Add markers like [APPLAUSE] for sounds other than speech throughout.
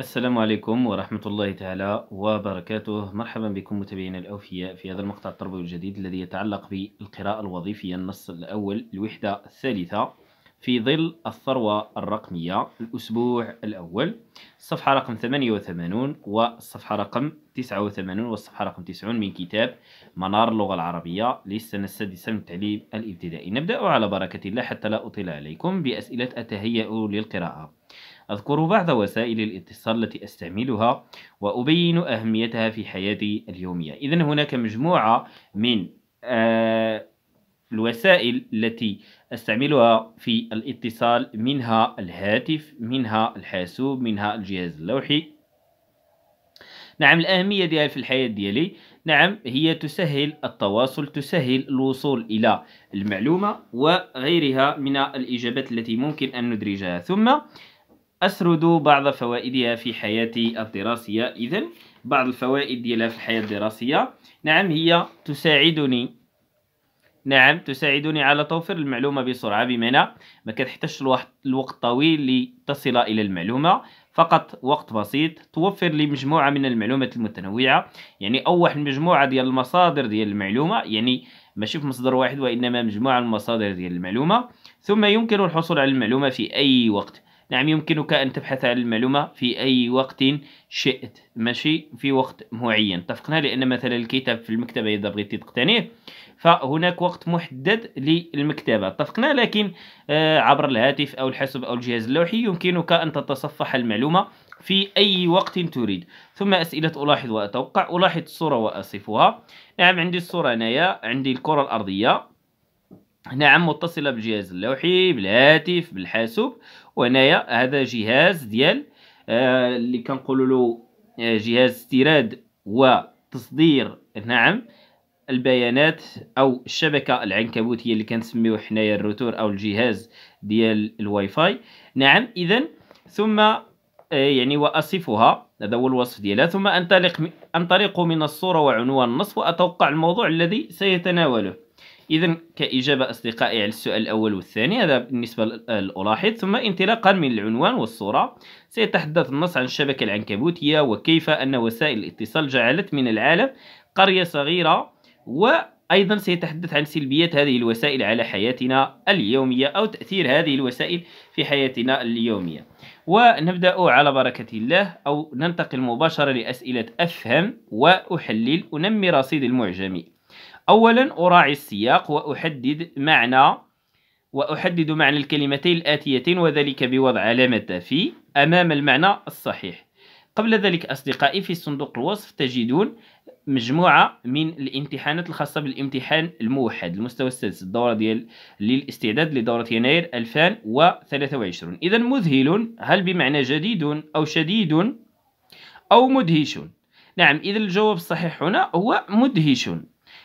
السلام عليكم ورحمة الله تعالى وبركاته مرحبا بكم متابعينا الأوفياء في هذا المقطع التربوي الجديد الذي يتعلق بالقراءة الوظيفية النص الأول الوحدة الثالثة في ظل الثروة الرقمية الأسبوع الأول الصفحة رقم 88 والصفحة رقم 89 والصفحة رقم 90 من كتاب منار اللغة العربية للسنة السادسة من التعليم الابتدائي نبدأ على بركة الله حتى لا أطيل عليكم بأسئلة أتهيأ للقراءة أذكر بعض وسائل الاتصال التي أستعملها وأبين أهميتها في حياتي اليومية إذا هناك مجموعة من آه، الوسائل التي استعملها في الاتصال منها الهاتف منها الحاسوب منها الجهاز اللوحي نعم الأهمية ديالها في الحياة ديالي نعم هي تسهل التواصل تسهل الوصول إلى المعلومة وغيرها من الإجابات التي ممكن أن ندرجها ثم أسرد بعض فوائدها في حياتي الدراسية إذا بعض الفوائد ديالها في الحياة الدراسية نعم هي تساعدني نعم تساعدني على توفير المعلومة بسرعة بمعنى ما كتحتاجش الوقت طويل لتصل إلى المعلومة فقط وقت بسيط توفر لي مجموعة من المعلومات المتنوعة يعني أول مجموعة ديال المصادر ديال المعلومة يعني ماشي في مصدر واحد وإنما مجموعة من المصادر ديال المعلومة ثم يمكن الحصول على المعلومة في أي وقت نعم يمكنك أن تبحث عن المعلومة في أي وقت شئت ماشي في وقت معين اتفقنا لأن مثلا الكتاب في المكتبة إذا بغيتي تقتنيه فهناك وقت محدد للمكتبة اتفقنا لكن آه، عبر الهاتف أو الحاسوب أو الجهاز اللوحي يمكنك أن تتصفح المعلومة في أي وقت تريد ثم أسئلة ألاحظ وأتوقع ألاحظ الصورة وأصفها نعم عندي الصورة هنايا عندي الكرة الأرضية نعم متصلة بالجهاز اللوحي بالهاتف بالحاسوب وهنايا هذا جهاز ديال آه اللي كنقولوا له آه، جهاز استيراد وتصدير نعم البيانات او الشبكه العنكبوتيه اللي كنسميو حنايا الروتور او الجهاز ديال الواي فاي نعم اذا ثم آه، يعني واصفها هذا هو الوصف ديالها ثم انطلق انطلق من الصوره وعنوان النص واتوقع الموضوع الذي سيتناوله إذا كإجابة أصدقائي على السؤال الأول والثاني هذا بالنسبة لألاحظ ثم انطلاقا من العنوان والصورة سيتحدث النص عن الشبكة العنكبوتية وكيف أن وسائل الاتصال جعلت من العالم قرية صغيرة وأيضا سيتحدث عن سلبيات هذه الوسائل على حياتنا اليومية أو تأثير هذه الوسائل في حياتنا اليومية ونبدأ على بركة الله أو ننتقل مباشرة لأسئلة أفهم وأحلل أنمي رصيد المعجمي أولا أراعي السياق وأحدد معنى وأحدد معنى الكلمتين الآتيتين وذلك بوضع علامة في أمام المعنى الصحيح قبل ذلك أصدقائي في صندوق الوصف تجدون مجموعة من الامتحانات الخاصة بالامتحان الموحد المستوى السادس الدورة ديال للاستعداد لدورة يناير 2023 إذا مذهل هل بمعنى جديد أو شديد أو مدهش نعم إذا الجواب الصحيح هنا هو مدهش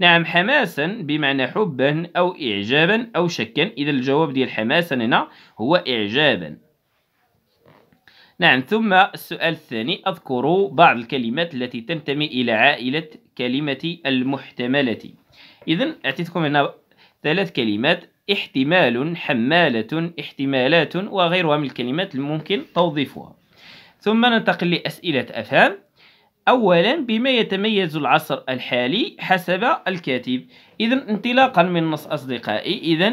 نعم حماسا بمعنى حبا أو إعجابا أو شكا إذا الجواب ديال حماسا هنا هو إعجابا نعم ثم السؤال الثاني أذكر بعض الكلمات التي تنتمي إلى عائلة كلمة المحتملة إذا أعطيتكم هنا ثلاث كلمات احتمال حمالة احتمالات وغيرها من الكلمات الممكن توظيفها ثم ننتقل لأسئلة أفهام أولا بما يتميز العصر الحالي حسب الكاتب إذا انطلاقا من نص أصدقائي إذا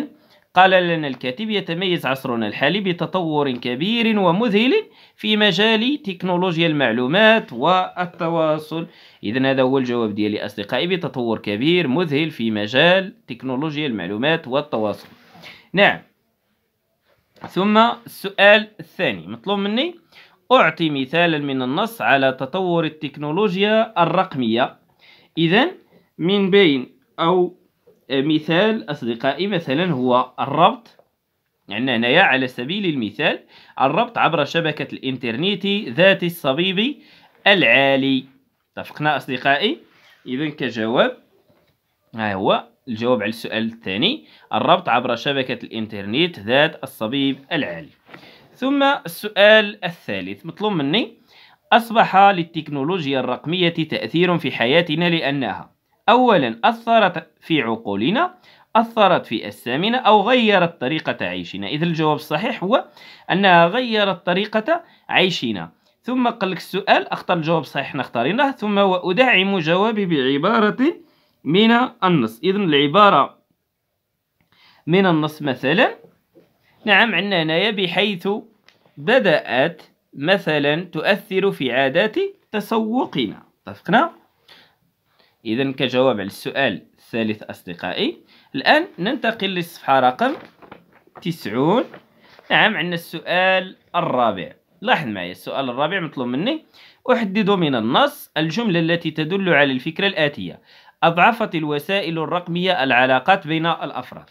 قال لنا الكاتب يتميز عصرنا الحالي بتطور كبير ومذهل في مجال تكنولوجيا المعلومات والتواصل إذا هذا هو الجواب ديالي أصدقائي بتطور كبير مذهل في مجال تكنولوجيا المعلومات والتواصل نعم ثم السؤال الثاني مطلوب مني أعطي مثالا من النص على تطور التكنولوجيا الرقمية إذا من بين أو مثال أصدقائي مثلا هو الربط عندنا يعني هنايا على سبيل المثال الربط عبر شبكة الإنترنت ذات الصبيب العالي اتفقنا أصدقائي إذا كجواب ها هو الجواب على السؤال الثاني الربط عبر شبكة الإنترنت ذات الصبيب العالي ثم السؤال الثالث مطلوب مني أصبح للتكنولوجيا الرقمية تأثير في حياتنا لأنها أولا أثرت في عقولنا أثرت في أجسامنا أو غيرت طريقة عيشنا إذا الجواب الصحيح هو أنها غيرت طريقة عيشنا ثم قال لك السؤال أختار الجواب الصحيح نختارينه ثم وأدعم جوابي بعبارة من النص إذا العبارة من النص مثلا نعم عندنا هنايا بحيث بدأت مثلا تؤثر في عادات تسوقنا اتفقنا إذا كجواب على السؤال الثالث أصدقائي الآن ننتقل للصفحة رقم تسعون نعم عندنا السؤال الرابع لاحظ معي السؤال الرابع مطلوب مني أحدد من النص الجملة التي تدل على الفكرة الآتية أضعفت الوسائل الرقمية العلاقات بين الأفراد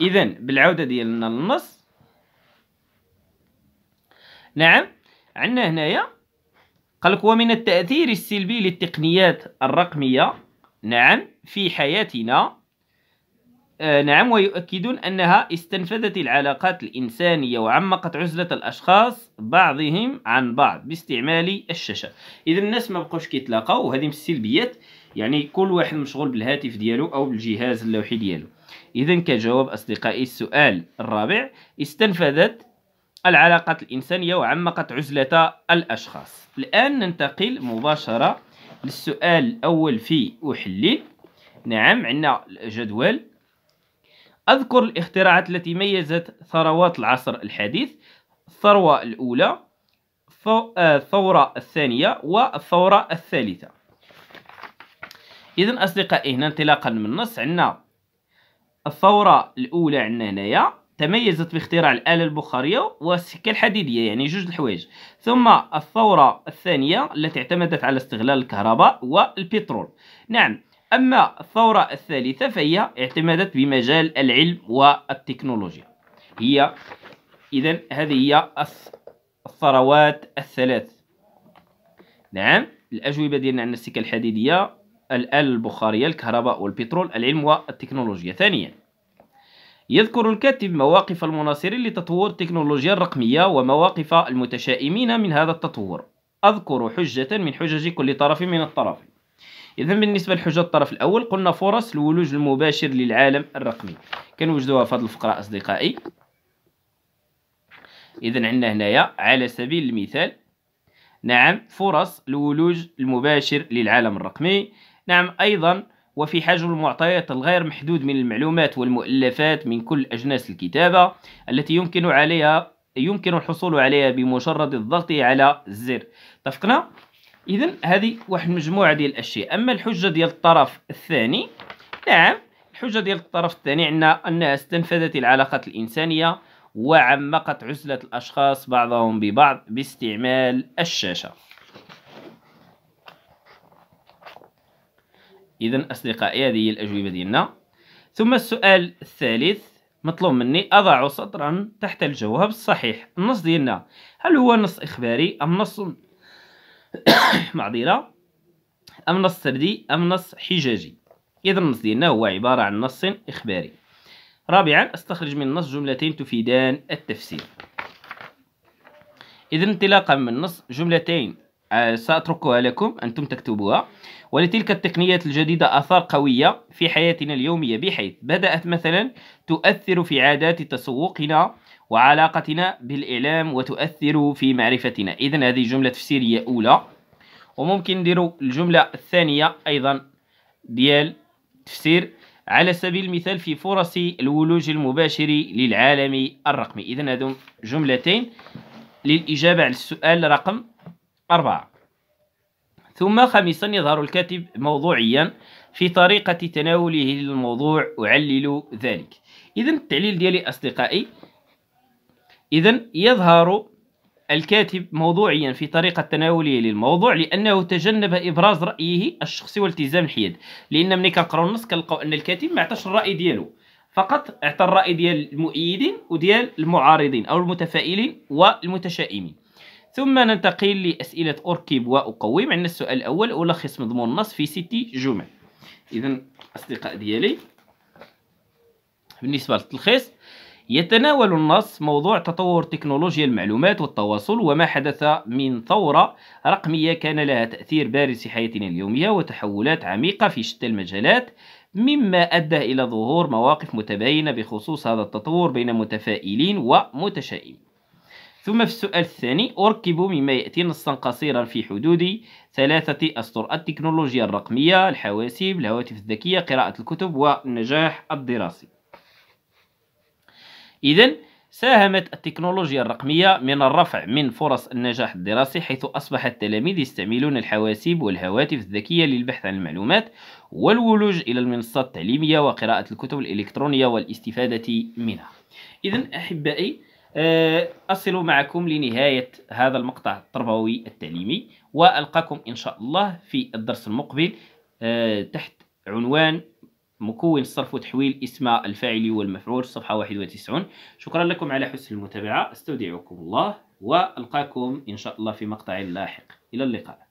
إذا بالعودة ديالنا للنص نعم عندنا هنايا قالك ومن التأثير السلبي للتقنيات الرقمية نعم في حياتنا آه نعم ويؤكدون أنها استنفذت العلاقات الإنسانية وعمقت عزلة الأشخاص بعضهم عن بعض باستعمال الشاشة إذا الناس ما بقوش كيتلاقاو وهذه من السلبيات يعني كل واحد مشغول بالهاتف ديالو أو بالجهاز اللوحي ديالو إذا كجواب أصدقائي السؤال الرابع استنفذت العلاقات الإنسانية وعمقت عزلة الأشخاص الآن ننتقل مباشرة للسؤال الأول في أحلل نعم عندنا جدول أذكر الاختراعات التي ميزت ثروات العصر الحديث الثروة الأولى آه، الثورة الثانية والثورة الثالثة إذن أصدقائي هنا انطلاقا من النص عندنا الثورة الأولى عندنا هنايا تميزت باختراع الآلة البخارية والسكة الحديدية يعني جوج الحوايج ثم الثورة الثانية التي اعتمدت على استغلال الكهرباء والبترول نعم أما الثورة الثالثة فهي اعتمدت بمجال العلم والتكنولوجيا هي إذا هذه هي الثروات الثلاث نعم الأجوبة ديالنا عن السكة الحديدية الآلة البخارية الكهرباء والبترول العلم والتكنولوجيا ثانياً يذكر الكاتب مواقف المناصرين لتطور التكنولوجيا الرقمية ومواقف المتشائمين من هذا التطور أذكر حجة من حجج كل طرف من الطرفين إذا بالنسبة لحجة الطرف الأول قلنا فرص الولوج المباشر للعالم الرقمي كنوجدوها في هذه الفقرة أصدقائي إذا عندنا هنايا على سبيل المثال نعم فرص الولوج المباشر للعالم الرقمي نعم أيضا وفي حجم المعطيات الغير محدود من المعلومات والمؤلفات من كل أجناس الكتابة التي يمكن عليها يمكن الحصول عليها بمجرد الضغط على الزر اتفقنا اذا هذه واحد المجموعه ديال الاشياء اما الحجه ديال الطرف الثاني نعم الحجه ديال الطرف الثاني عندنا انها استنفذت العلاقات الانسانيه وعمقت عزله الاشخاص بعضهم ببعض باستعمال الشاشه اذا اصدقائي هذه هي الاجوبه ديالنا ثم السؤال الثالث مطلوب مني اضع سطرا تحت الجواب الصحيح النص ديالنا هل هو نص اخباري ام نص [COUGHS] معضله ام نص سردي ام نص حجاجي اذا النص ديالنا هو عباره عن نص اخباري رابعا استخرج من النص جملتين تفيدان التفسير اذا انطلاقا من النص جملتين آه، سأتركها لكم أنتم تكتبوها ولتلك التقنيات الجديدة آثار قوية في حياتنا اليومية بحيث بدأت مثلا تؤثر في عادات تسوقنا وعلاقتنا بالإعلام وتؤثر في معرفتنا إذا هذه جملة تفسيرية أولى وممكن نديرو الجملة الثانية أيضا ديال تفسير على سبيل المثال في فرص الولوج المباشر للعالم الرقمي إذا هذو جملتين للإجابة على السؤال رقم أربعة ثم خامسا يظهر الكاتب موضوعيا في طريقة تناوله للموضوع أعلل ذلك إذا التعليل ديالي أصدقائي إذا يظهر الكاتب موضوعيا في طريقة تناوله للموضوع لأنه تجنب إبراز رأيه الشخصي والتزام الحياد لأن ملي كنقراو النص كنلقاو أن الكاتب ما عطاش الرأي ديالو فقط اعطى الرأي ديال المؤيدين وديال المعارضين أو المتفائلين والمتشائمين ثم ننتقل لأسئلة أركب وأقوم عندنا السؤال الأول ألخص مضمون النص في ست جمل إذا أصدقاء ديالي بالنسبة للتلخيص يتناول النص موضوع تطور تكنولوجيا المعلومات والتواصل وما حدث من ثورة رقمية كان لها تأثير بارز في حياتنا اليومية وتحولات عميقة في شتى المجالات مما أدى إلى ظهور مواقف متباينة بخصوص هذا التطور بين متفائلين ومتشائمين ثم في السؤال الثاني أركب مما يأتي نصا قصيرا في حدود ثلاثة أسطر التكنولوجيا الرقمية الحواسيب الهواتف الذكية قراءة الكتب والنجاح الدراسي إذا ساهمت التكنولوجيا الرقمية من الرفع من فرص النجاح الدراسي حيث أصبح التلاميذ يستعملون الحواسيب والهواتف الذكية للبحث عن المعلومات والولوج إلى المنصات التعليمية وقراءة الكتب الإلكترونية والاستفادة منها إذا أحبائي آه، أصل معكم لنهاية هذا المقطع التربوي التعليمي وألقاكم إن شاء الله في الدرس المقبل آه، تحت عنوان مكون الصرف وتحويل اسم الفاعل والمفعول صفحة 91 شكرا لكم على حسن المتابعة استودعكم الله وألقاكم إن شاء الله في مقطع لاحق إلى اللقاء